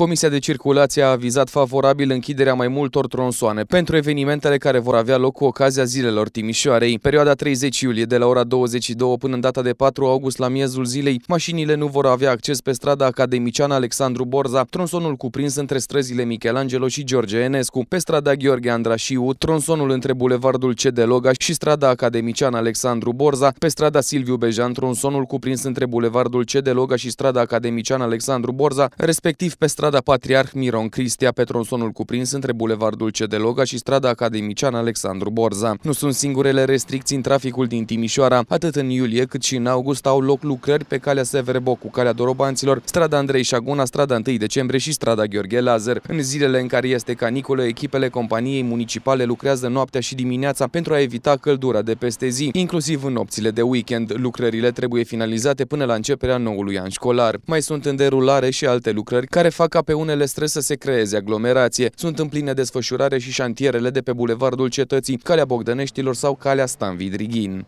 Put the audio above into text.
Comisia de Circulație a avizat favorabil închiderea mai multor tronsoane pentru evenimentele care vor avea loc cu ocazia zilelor Timișoarei. Perioada 30 iulie de la ora 22 până în data de 4 august la miezul zilei, mașinile nu vor avea acces pe strada Academician Alexandru Borza, tronsonul cuprins între străzile Michelangelo și George Enescu, pe strada Gheorghe Andrașiu, tronsonul între Bulevardul Cedeloga și strada Academician Alexandru Borza, pe strada Silviu Bejan, tronsonul cuprins între Bulevardul Cedeloga și strada Academician Alexandru Borza, respectiv pe strada strada Patriarh Miron Cristia, pe tronsonul cuprins între Bulevardul Cedeloga și strada Academician Alexandru Borza. Nu sunt singurele restricții în traficul din Timișoara. Atât în iulie cât și în august au loc lucrări pe calea Severboc cu calea Dorobanților, strada Andrei Șaguna, strada 1 decembrie și strada Gheorghe Lazar. În zilele în care este caniculă, echipele companiei municipale lucrează noaptea și dimineața pentru a evita căldura de peste zi, inclusiv în nopțile de weekend. Lucrările trebuie finalizate până la începerea noului an școlar. Mai sunt în derulare și alte lucrări care fac ca pe unele străzi să se creeze aglomerație. Sunt în plină desfășurare și șantierele de pe bulevardul cetății, calea Bogdăneștilor sau calea Stan Vidrighin.